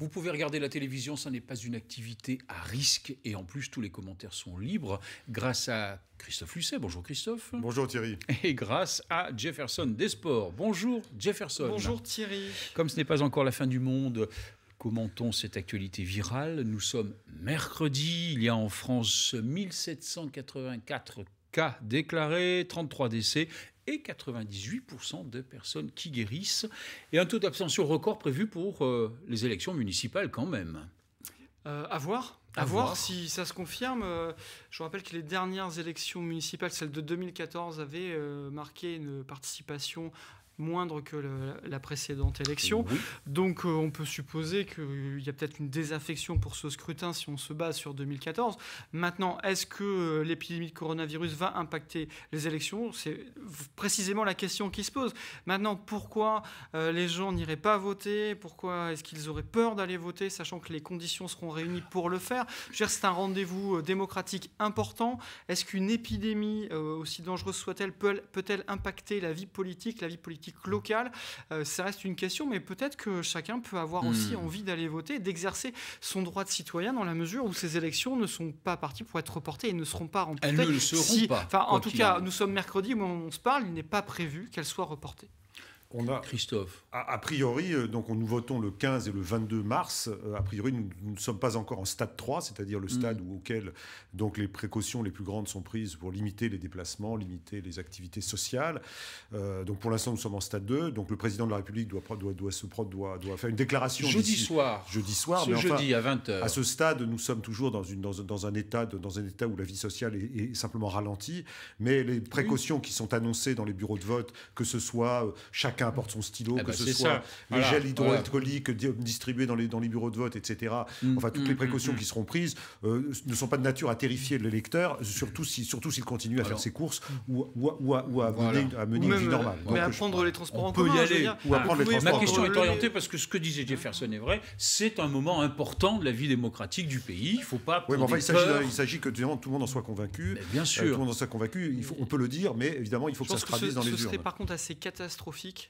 Vous pouvez regarder la télévision, ça n'est pas une activité à risque et en plus tous les commentaires sont libres grâce à Christophe Lucet. Bonjour Christophe. Bonjour Thierry. Et grâce à Jefferson sports. Bonjour Jefferson. Bonjour Thierry. Comme ce n'est pas encore la fin du monde, commentons cette actualité virale. Nous sommes mercredi, il y a en France 1784 cas déclarés, 33 décès 98% de personnes qui guérissent, et un taux d'abstention record prévu pour euh, les élections municipales quand même. Euh, à voir, à, voir. si ça se confirme. Euh, je rappelle que les dernières élections municipales, celles de 2014, avaient marqué une participation moindre que la précédente élection. Donc euh, on peut supposer qu'il y a peut-être une désaffection pour ce scrutin si on se base sur 2014. Maintenant, est-ce que euh, l'épidémie de coronavirus va impacter les élections C'est précisément la question qui se pose. Maintenant, pourquoi euh, les gens n'iraient pas voter Pourquoi est-ce qu'ils auraient peur d'aller voter, sachant que les conditions seront réunies pour le faire C'est un rendez-vous démocratique important. Est-ce qu'une épidémie, aussi dangereuse soit-elle, peut-elle impacter la vie politique, la vie politique locale, euh, ça reste une question, mais peut-être que chacun peut avoir aussi hmm. envie d'aller voter, d'exercer son droit de citoyen dans la mesure où ces élections ne sont pas parties pour être reportées et ne seront pas remportées. Elles ne le seront pas. en tout cas, nous sommes mercredi, au où on se parle, il n'est pas prévu qu'elles soient reportées on a, Christophe. A, priori, euh, donc nous votons le 15 et le 22 mars. Euh, a priori, nous, ne sommes pas encore en stade 3, c'est-à-dire le mm. stade auquel donc les précautions les plus grandes sont prises pour limiter les déplacements, limiter les activités sociales. Euh, donc pour l'instant, nous sommes en stade 2. Donc le président de la République doit, doit, doit, se, doit, doit faire une déclaration. Jeudi soir. Jeudi soir. Ce jeudi à 20h. À ce stade, nous sommes toujours dans, une, dans, un, état dans un état où la vie sociale est, simplement ralentie. Mais les précautions qui sont annoncées dans les bureaux de vote, que ce soit chaque chacun apporte son stylo, eh que ben, ce soit les gels hydroalcooliques distribués dans les, dans les bureaux de vote, etc. Mm, enfin, toutes les mm, précautions mm, qui seront prises euh, ne sont pas de nature à terrifier le surtout s'il surtout continue à faire ses courses ou, à, mener, une vie euh, normale. Mais à prendre les transports en commun, y aller. Ma question est orientée parce que ce que disait Jefferson est vrai, c'est un moment important de la vie démocratique du pays. Il ne faut pas. Oui, mais enfin, il s'agit que tout le monde en soit convaincu. bien euh, sûr. Tout le monde en soit convaincu. on peut le dire, mais évidemment, il faut que ça se traduise dans les urnes. Ce serait par contre assez catastrophique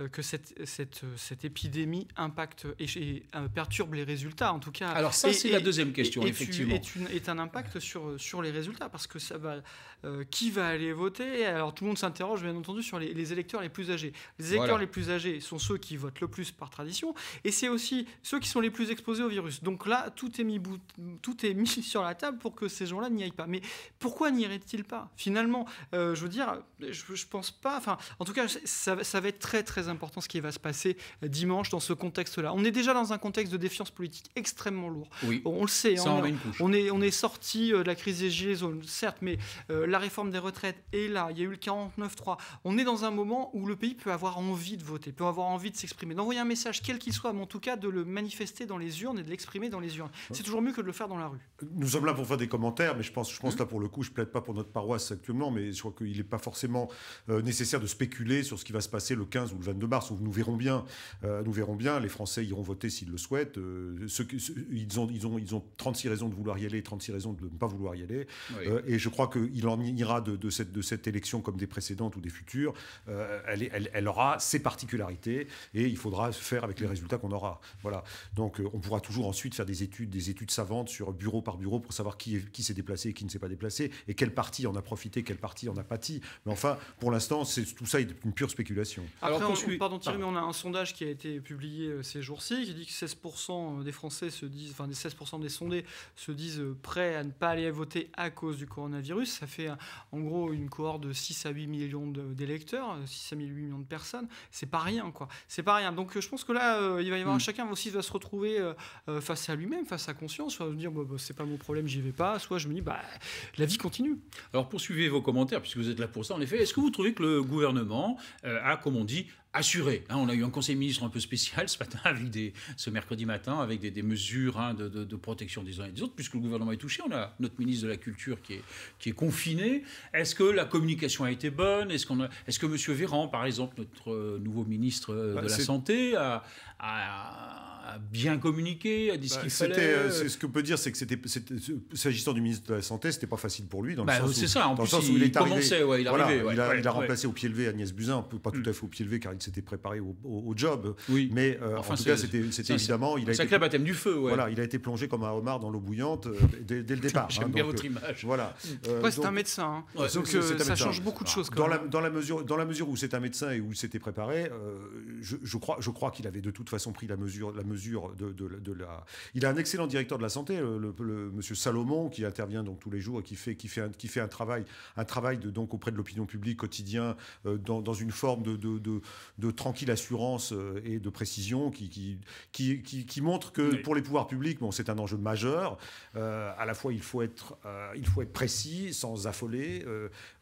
Euh, que cette, cette, euh, cette, épidémie impacte et, euh, perturbe les résultats, en tout cas. Alors ça, c'est la deuxième question, effectivement. Est, une, est, un impact sur, sur les résultats, parce que ça va... qui va aller voter Alors tout le monde s'interroge, bien entendu, sur les, électeurs les plus âgés. Les électeurs les plus âgés sont ceux qui votent le plus par tradition, et c'est aussi ceux qui sont les plus exposés au virus. Donc là, tout est mis, tout est mis sur la table pour que ces gens-là n'y aillent pas. Mais pourquoi n'y iraient-ils pas Finalement, je veux dire, je, je pense pas... Enfin, en tout cas, ça, ça va être très, très important ce qui va se passer euh, dimanche dans ce contexte-là. On est déjà dans un contexte de défiance politique extrêmement lourd. Oui. On le sait. Hein, on, est, on est sorti euh, de la crise des Gilets jaunes, certes, mais euh, la réforme des retraites est là. Il y a eu le 49-3. On est dans un moment où le pays peut avoir envie de voter, peut avoir envie de s'exprimer, d'envoyer un message, quel qu'il soit, mais en tout cas de le manifester dans les urnes et de l'exprimer dans les urnes. C'est toujours mieux que de le faire dans la rue. Nous sommes là pour faire des commentaires, mais je pense, je pense mmh. là pour le coup, je plaide pas pour notre paroisse actuellement, mais je crois qu'il n'est pas forcément nécessaire de spéculer sur ce qui va se passer le 15 ou le 20 de mars, où nous verrons bien. Euh, nous verrons bien. Les Français iront voter s'ils le souhaitent. Euh, ils, ont, ils, ont, ils ont 36 raisons de vouloir y aller, 36 raisons de ne pas vouloir y aller. Euh, et je crois qu'il en ira de, cette, de cette élection comme des précédentes ou des futures. Elle, elle, elle, aura ses particularités et il faudra faire avec les résultats qu'on aura. Voilà. Donc on pourra toujours ensuite faire des études, des études savantes sur bureau par bureau pour savoir qui, qui s'est déplacé et qui ne s'est pas déplacé et quelle partie en a profité, quelle partie en a pâti. Mais enfin, pour l'instant, tout ça est une pure spéculation. Après, pardon Thierry, mais on a un sondage qui a été publié euh, ces jours-ci qui dit que 16% euh, des Français se disent, enfin des 16% des sondés se disent euh, prêts à ne pas aller voter à cause du coronavirus. Ça fait en gros une cohorte de 6 à 8 millions d'électeurs, 6 à 8 millions de personnes. C'est pas rien, quoi. C'est pas rien. Donc je pense que là, il va y avoir mm. chacun aussi va se retrouver face à lui-même, face à conscience, soit dire bah, c'est pas mon problème, j'y vais pas, soit je me dis bah la vie continue. Alors poursuivez vos commentaires puisque vous êtes là pour ça. En effet, est-ce que vous trouvez que le gouvernement a, comme on dit, assuré. Hein. on a eu un conseil ministre un peu spécial ce matin, avec des, ce mercredi matin, avec des, des mesures hein, de, protection des uns et des autres, puisque le gouvernement est touché. On a notre ministre de la Culture qui est, qui est confiné. Est-ce que la communication a été bonne Est-ce qu'on est-ce que M. Véran, par exemple, notre euh, nouveau ministre euh, bah, de la Santé, a, a a bien communiqué, a dit ce bah, qu'il euh, ce que peut dire, c'est que c'était, s'agissant du ministre de la Santé, c'était pas facile pour lui. Dans bah, c'est ça, en plus, il, il, est arrivé, il, a, remplacé au pied levé Agnès Buzyn, pas mm. tout à fait au pied levé car il s'était préparé au, job. Oui. Mais euh, en tout cas, c'était, évidemment. Il a été, baptême du feu, Voilà, il a été plongé comme un homard dans l'eau bouillante euh, dès, le départ. J'aime hein, bien votre image. Voilà. Mm. Hein. c'est un médecin. Donc ça change beaucoup de choses. Dans la mesure où c'est un médecin et où il s'était préparé, je crois qu'il avait de toute façon pris la mesure de, la. Il a un excellent directeur de la santé, le, Monsieur Salomon, qui intervient donc tous les jours et qui fait qui fait un, qui fait un travail un travail de, auprès de l'opinion publique quotidien euh, dans, une forme de, de, tranquille assurance euh, et de précision qui qui, montre que pour les pouvoirs publics, bon, c'est un enjeu majeur. Euh, à la fois, il faut être il faut être précis, sans affoler.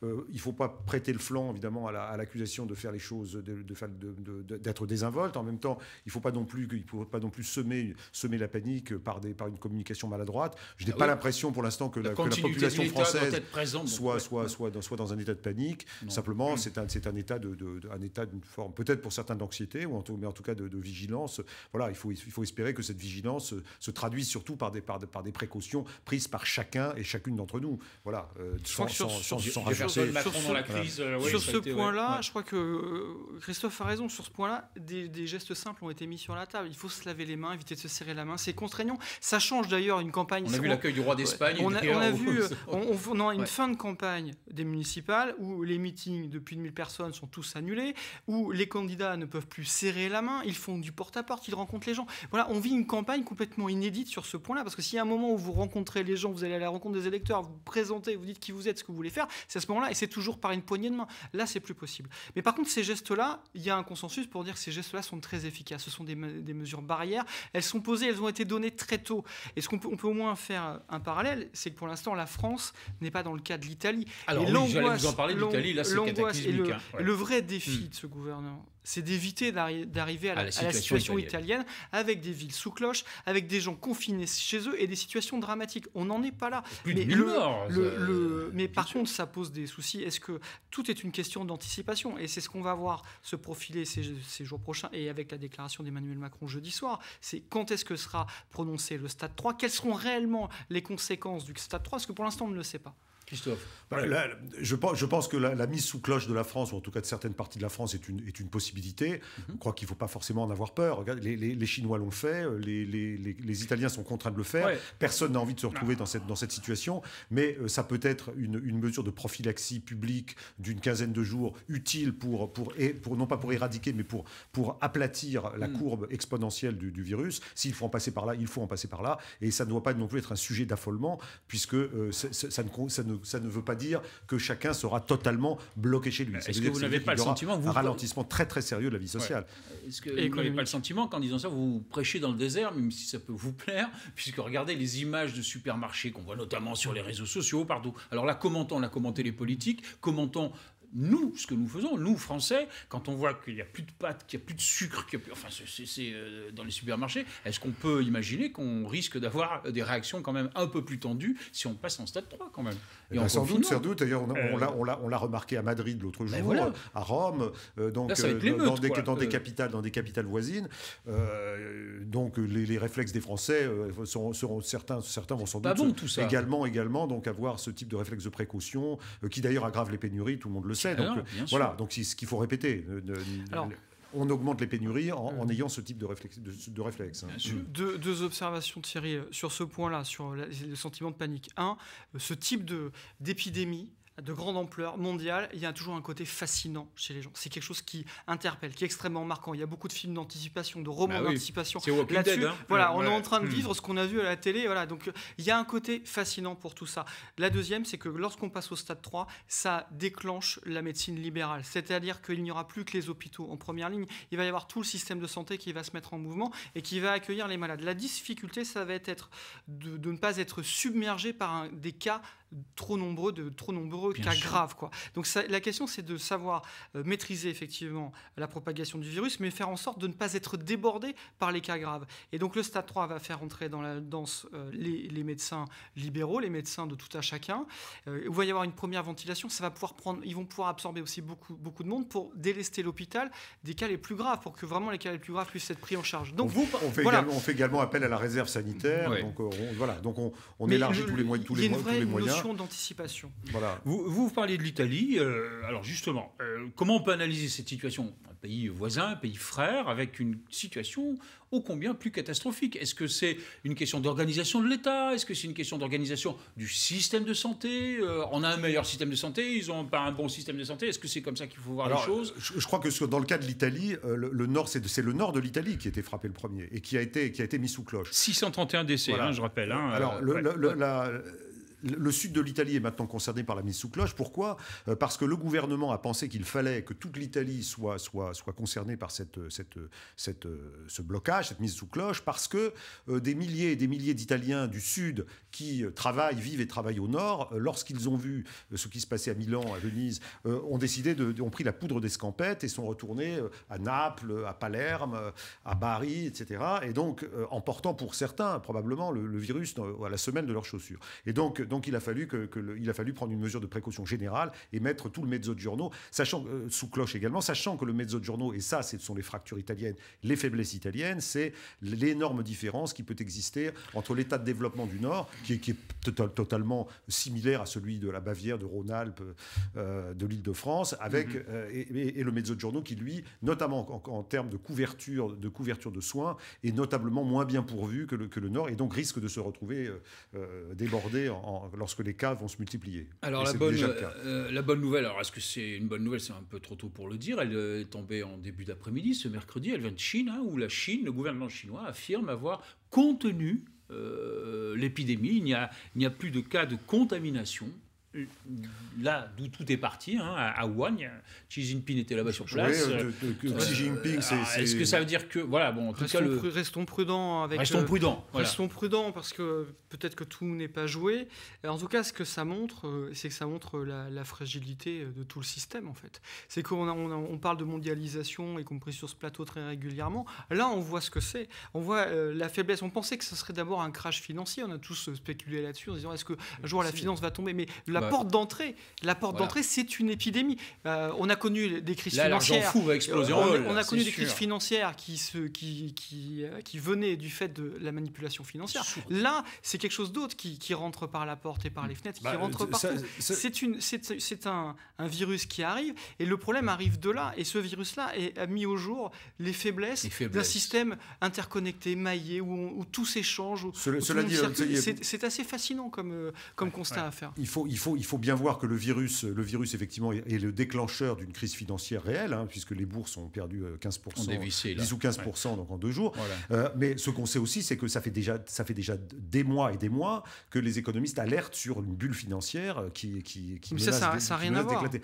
il faut pas prêter le flanc évidemment à l'accusation de faire les choses, d'être d'être désinvolte. En même temps, il faut pas non plus qu'il faut pas non plus semer, semer la panique par, des, par une communication maladroite. Je n'ai ah pas l'impression pour l'instant que, la population française soit, soit, soit, dans, soit, dans, un état de panique. Simplement, mm. c'est un, un, état d'une de, de, un état forme, peut-être pour certains d'anxiété, mais en tout cas de, vigilance. Voilà, il faut, il faut espérer que cette vigilance se traduise surtout par des, par, par des précautions prises par chacun et chacune d'entre nous. Voilà, sur, sur, ce point-là, je crois que Christophe a raison. Sur ce point-là, des, des gestes simples ont été mis sur la table. Il faut se les mains, éviter de se serrer la main. C'est contraignant. Ça change d'ailleurs une campagne. On a vu l'accueil du roi d'Espagne. On, a, vu euh, on, une fin de campagne des municipales où les meetings de plus de 1000 personnes sont tous annulés, où les candidats ne peuvent plus serrer la main, ils font du porte-à-porte, ils rencontrent les gens. Voilà, on vit une campagne complètement inédite sur ce point-là, parce que s'il y a un moment où vous rencontrez les gens, vous allez à la rencontre des électeurs, vous, vous présentez, vous dites qui vous êtes, ce que vous voulez faire, c'est à ce moment-là, et c'est toujours par une poignée de main. Là, c'est plus possible. Mais par contre, ces gestes-là, il y a un consensus pour dire que ces gestes-là sont très efficaces. Ce sont des, des mesures barrières elles sont posées, elles ont été données très tôt. Et ce qu'on peut, au moins faire un parallèle, c'est que pour l'instant, la France n'est pas dans le cas de l'Italie. Alors, et vous en parler, l'Italie, là, c'est hein. le, vrai défi hmm. de ce gouvernement c'est d'éviter d'arriver ah, à, la situation italienne. avec des villes sous cloche, avec des gens confinés chez eux et des situations dramatiques. On n'en est pas là. mais le, euh, mais par contre, ça pose des soucis. Est-ce que tout est une question d'anticipation Et c'est ce qu'on va voir se profiler ces, ces, jours prochains et avec la déclaration d'Emmanuel Macron jeudi soir. C'est quand est-ce que sera prononcé le Stade 3 Quelles seront réellement les conséquences du Stade 3 Parce que pour l'instant, on ne le sait pas. Christophe. Bah, je, pense, je, pense, que la, mise sous cloche de la France, ou en tout cas de certaines parties de la France, est une, est une possibilité. Je mhm. crois qu'il ne faut pas forcément en avoir peur. les, Chinois l'ont fait, euh, les, les, Italiens sont contraints de le faire. Personne n'a envie de se retrouver dans cette, dans cette situation. Mais euh, ça peut être une, mesure de prophylaxie publique d'une quinzaine de jours utile pour, pour, pour, non pas pour éradiquer, mais pour, pour aplatir la mm. courbe exponentielle du, virus. S'il faut en passer par là, il faut en passer par là. Et ça ne doit pas non plus être un sujet d'affolement, puisque euh, ça ne, ça ne ça ne veut pas dire que chacun sera totalement bloqué chez lui. Est-ce que vous n'avez pas le sentiment que vous... Un ralentissement très très sérieux de la vie sociale. Est-ce que vous n'avez pas le sentiment qu'en disant ça, vous prêchez dans le désert, même si ça peut vous plaire, puisque regardez les images de supermarchés qu'on voit notamment sur les réseaux sociaux, partout. Alors là, commentons, la commenter les politiques, commentons nous, ce que nous faisons, nous Français, quand on voit qu'il n'y a plus de pâtes, qu'il n'y a plus de sucre, qu'il a plus... enfin c'est euh, dans les supermarchés, est-ce qu'on peut imaginer qu'on risque d'avoir des réactions quand même un peu plus tendues si on passe en stade 3 quand même eh ben, sans doute, sans doute. D'ailleurs, euh. on, l'a remarqué à Madrid l'autre ben jour, à Rome, euh, donc, euh, dans, des, capitales, dans des capitales voisines. donc les, réflexes des Français seront, certains, certains vont sans doute également, également donc avoir ce type de réflexe de précaution qui d'ailleurs aggrave les pénuries, tout le monde le sait. Donc, voilà, donc c'est ce qu'il faut répéter on augmente les pénuries en, mhm. ayant ce type de réflexe. De, hein. Deux, observations, Thierry, sur ce point-là, sur le sentiment de panique. Un, ce type d'épidémie de grande ampleur mondiale, il y a toujours un côté fascinant chez les gens. C'est quelque chose qui interpelle, qui est extrêmement marquant. Il y a beaucoup de films d'anticipation, de romans bah d'anticipation. là-dessus. Hein. voilà, on est en train de hmm. vivre ce qu'on a vu à la télé. Voilà, donc il y a un côté fascinant pour tout ça. La deuxième, c'est que lorsqu'on passe au stade 3, ça déclenche la médecine libérale. C'est-à-dire qu'il n'y aura plus que les hôpitaux en première ligne. Il va y avoir tout le système de santé qui va se mettre en mouvement et qui va accueillir les malades. La difficulté, ça va être de, ne pas être submergé par des cas trop nombreux, de trop nombreux cas graves. Quoi. Donc la question, c'est de savoir euh, maîtriser effectivement la propagation du virus, mais faire en sorte de ne pas être débordé par les cas graves. Et donc le stade 3 va faire entrer dans la danse euh, les, médecins libéraux, les médecins de tout à chacun. vous euh, il va y avoir une première ventilation, ça va pouvoir prendre, ils vont pouvoir absorber aussi beaucoup, beaucoup de monde pour délester l'hôpital des cas les plus graves, pour que vraiment les cas les plus graves puissent être pris en charge. Donc, on, vous, on, fait, également, appel à la réserve sanitaire, donc on, voilà, donc on, élargit tous les, tous les, tous les moyens d'anticipation. Voilà. Vous, vous parliez de l'Italie. Euh, alors justement, euh, comment on peut analyser cette situation Un pays voisin, un pays frère, avec une situation ô combien plus catastrophique. Est-ce que c'est une question d'organisation de l'État Est-ce que c'est une question d'organisation du système de santé euh, On a un meilleur système de santé, ils n'ont pas un bon système de santé. Est-ce que c'est comme ça qu'il faut voir les choses je, crois que dans le cas de l'Italie, le, nord, c'est le nord de l'Italie qui a été frappé le premier et qui a été, qui a été mis sous cloche. 631 décès, hein, je rappelle. Hein, alors, le, la, le sud de l'Italie est maintenant concerné par la mise sous cloche. Pourquoi euh, Parce que le gouvernement a pensé qu'il fallait que toute l'Italie soit, soit, soit concernée par cette, cette, cette, euh, ce blocage, cette mise sous cloche, parce que euh, des milliers et des milliers d'Italiens du sud qui travaillent, vivent et travaillent au nord, lorsqu'ils ont vu ce qui se passait à Milan, à Venise, ont décidé de, ont pris la poudre d'escampette et sont retournés à Naples, à Palerme, à Bari, etc. Et donc, en portant pour certains, probablement, le, virus à la semelle de leurs chaussures. Et donc, donc il a fallu que, a fallu prendre une mesure de précaution générale et mettre tout le mezzo giorno, sachant euh, sous cloche également, sachant que le mezzo giorno et ça, ce sont les fractures italiennes, les faiblesses italiennes, c'est l'énorme différence qui peut exister entre l'état de développement du Nord, qui est, qui est totalement similaire à celui de la Bavière, de Rhône-Alpes, euh, de l'Île-de-France, avec mm-hmm. euh, et, le mezzo journaux qui lui, notamment en, termes de couverture, de couverture de soins, est notablement moins bien pourvu que le, que le Nord et donc risque de se retrouver débordé en lorsque les cas vont se multiplier. Alors la bonne, euh, euh, la bonne, nouvelle, alors est-ce que c'est une bonne nouvelle C'est un peu trop tôt pour le dire. Elle euh, est tombée en début d'après-midi, ce mercredi. Elle vient de Chine, hein, où la Chine, le gouvernement chinois affirme avoir contenu l'épidémie. Il n'y a, plus de cas de contamination là d'où tout est parti, hein, à, à Xi Jinping était là-bas sur place. Euh, euh, euh, c'est. Est-ce que ça veut dire que voilà, bon, en tout cas, le... restons prudents avec. Restons prudents. Restons prudents parce que peut-être que tout n'est pas joué. En tout cas, ce que ça montre, c'est que ça montre la, fragilité de tout le système en fait. C'est qu'on on parle de mondialisation, y compris sur ce plateau très régulièrement. Là, on voit ce que c'est. On voit la faiblesse. On pensait que ce serait d'abord un crash financier. On a tous spéculé là-dessus en disant est-ce que un jour la finance va tomber, mais là la bah, porte d'entrée. La porte d'entrée, c'est une épidémie. Euh, on a connu des crises là, financières. Fou exploser euh, on, a connu des crises financières qui, se, qui, qui, euh, qui, venaient du fait de la manipulation financière. Là, c'est quelque chose d'autre qui, qui, rentre par la porte et par les fenêtres, qui bah, rentre partout. C'est un, un virus qui arrive et le problème arrive de là. Et ce virus-là a mis au jour les faiblesses, d'un système interconnecté, maillé, où, où tout s'échange. Cela, dit, c'est assez fascinant comme, comme constat à faire. Il faut, il faut il faut bien voir que le virus, le virus effectivement, est le déclencheur d'une crise financière réelle, hein, puisque les bourses ont perdu 15%, euh, 10 ou 15% donc en deux jours. Euh, mais ce qu'on sait aussi, c'est que ça fait, déjà, ça fait déjà des mois et des mois que les économistes alertent sur une bulle financière euh, qui, qui, qui menace ça, ça, rien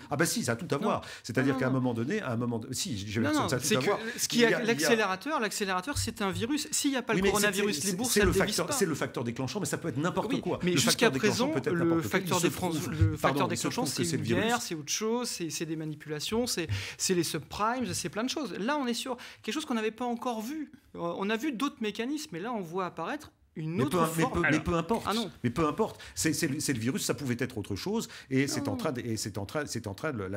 Ah bah si, ça a tout à voir. C'est-à-dire qu'à un moment donné, à un moment, si, j'ai l'impression ça a tout à voir. Ce qui l'accélérateur, l'accélérateur, c'est un virus. S'il n'y a pas le coronavirus, les bourses, c'est le facteur, c'est le facteur déclenchant, mais ça peut être n'importe quoi. Mais jusqu'à présent, le facteur, des France le facteur d'exclusion c'est une guerre, c'est autre chose, c'est des manipulations, c'est les subprimes, c'est plein de choses. Là, on est sur quelque chose qu'on n'avait pas encore vu. Euh, on a vu d'autres mécanismes, mais là, on voit apparaître mais peu, importe. Ah non. Mais peu importe. C'est le virus, ça pouvait être autre chose. Et c'est en train, et c'est en train,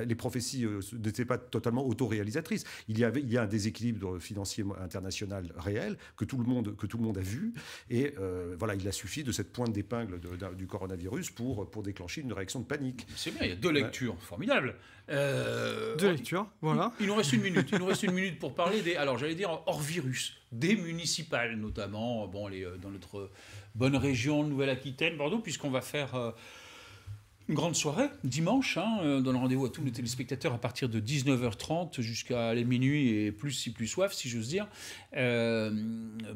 les prophéties euh, n'étaient pas totalement autoréalisatrices. Il y avait, il y a un déséquilibre financier international réel que tout le monde, que tout le monde a vu. Et euh, voilà, il a suffi de cette pointe d'épingle du coronavirus pour pour déclencher une réaction de panique. C'est bien. Il y a deux lectures formidables. Euh, de lecture, voilà. Il nous reste une minute. Il nous reste une minute pour parler des. Alors, j'allais dire hors virus, des municipales notamment. Bon, les, euh, dans notre bonne région, Nouvelle-Aquitaine, Bordeaux, puisqu'on va faire. Euh, une grande soirée, dimanche, hein, dans le rendez-vous à tous les téléspectateurs à partir de 19h30 jusqu'à les minuit et plus si plus soif, si j'ose dire,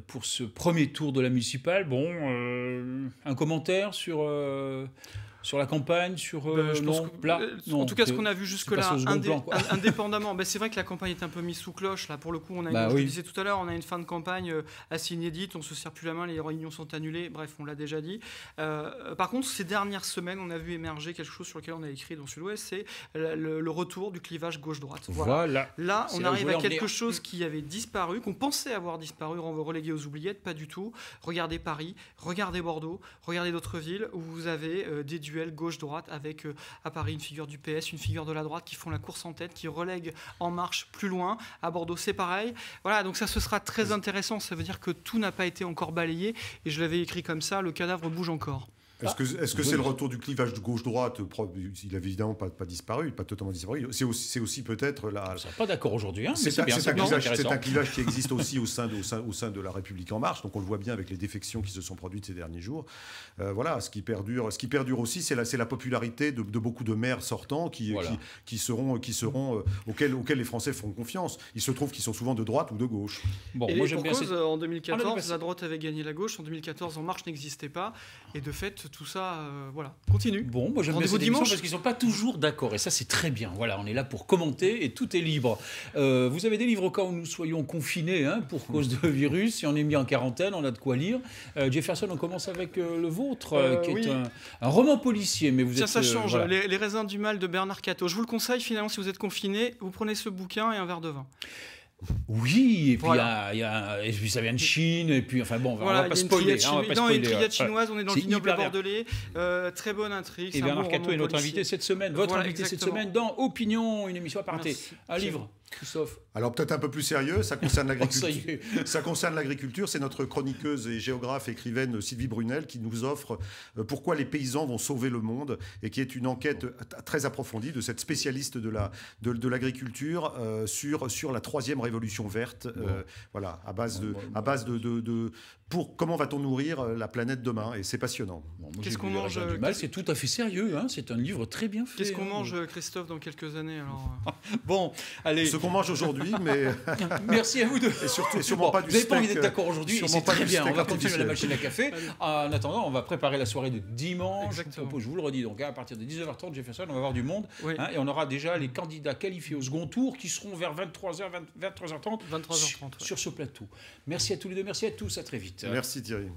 pour ce premier tour de la municipale. Bon, un commentaire sur sur la campagne, sur ben, euh, euh, En tout cas, ce qu'on a vu jusque-là, indépendamment, ben, c'est vrai que la campagne est un peu mise sous cloche. Là, pour le coup, on a, bah tout à l'heure, on a une fin de campagne euh, assez inédite. On se serre plus la main, les réunions sont annulées. Bref, on l'a déjà dit. par contre, ces dernières semaines, on a vu émerger quelque chose sur lequel on a écrit dans Sud-Ouest, c'est le, retour du clivage gauche-droite. Voilà. Là, on arrive à quelque chose qui avait disparu, qu'on pensait avoir disparu, relégué aux oubliettes, pas du tout. Regardez Paris, regardez Bordeaux, regardez d'autres villes où vous avez des. déduit gauche-droite avec euh, à Paris une figure du PS, une figure de la droite qui font la course en tête, qui relèguent En Marche plus loin. À Bordeaux, c'est pareil. Voilà, donc ça, ce sera très intéressant. Ça veut dire que tout n'a pas été encore balayé. Et je l'avais écrit comme ça, le cadavre bouge encore. Ah. Est-ce que c'est le retour du clivage de gauche-droite Il a évidemment pas, disparu, pas totalement disparu. C'est aussi, peut-être la. On pas d'accord aujourd'hui, hein, c'est un, clivage qui existe aussi au sein, de, sein, de, la République En Marche. Donc on le voit bien avec les défections qui se sont produites ces derniers jours. Euh, voilà, ce qui perdure, ce qui perdure aussi, c'est la, la, popularité de, beaucoup de maires sortants qui, qui, seront, qui seront euh, auxquels, les Français font confiance. Il se trouve qu'ils sont souvent de droite ou de gauche. Bon, moi, en 2014, ah la droite avait gagné la gauche. En 2014, En Marche n'existait pas. Et de fait, tout ça. Euh, voilà, continue. Bon, moi j'aime bien cette dimanche parce qu'ils sont pas toujours d'accord et ça c'est très bien. Voilà, on est là pour commenter et tout est libre. Euh, vous avez des livres quand nous soyons confinés hein, pour mm. cause de virus. Si on est mis en quarantaine, on a de quoi lire. Euh, Jefferson, on commence avec le vôtre, qui est un, roman policier, mais vous êtes, ça change. Les, les, raisins du mal de Bernard Cato. Je vous le conseille finalement si vous êtes confiné, vous prenez ce bouquin et un verre de vin. Oui, et puis, ça vient de Chine, et puis enfin bon, on va pas spoiler. Hein, on est dans une triade euh, chinoise, on est dans le vignoble bordelais. Euh, très bonne intrigue. Et Bernard et Cato est notre invité cette semaine, votre invité cette semaine dans Opinion, une émission à parté. Un livre, Christophe. Alors peut-être un peu plus sérieux, ça concerne l'agriculture. Oh, ça concerne l'agriculture, c'est notre chroniqueuse et géographe écrivaine Sylvie Brunel qui nous offre euh, Pourquoi les paysans vont sauver le monde et qui est une enquête très approfondie de cette spécialiste de la de, l'agriculture euh, sur sur la troisième révolution verte. Euh, voilà, à base de à base de, de, pour comment va-t-on nourrir la planète demain et c'est passionnant. Qu'est-ce qu'on mange C'est tout à fait sérieux, hein, c'est un livre très bien fait. Qu'est-ce qu'on hein. mange, Christophe, dans quelques années Bon, allez. Ce qu'on mange aujourd'hui mais. Merci à vous deux. Et, surtout, Vous n'avez pas envie d'être euh, d'accord aujourd'hui, c'est très bien. On va continuer à la machine à café. En attendant, on va préparer la soirée de dimanche. je vous le redis, donc hein, à partir de 19h30, Jefferson, on va avoir du monde. Hein, et on aura déjà les candidats qualifiés au second tour qui seront vers 23h, 23h30, 23 sur, sur ce plateau. Merci à tous les deux, merci à tous, à très vite. Merci Thierry.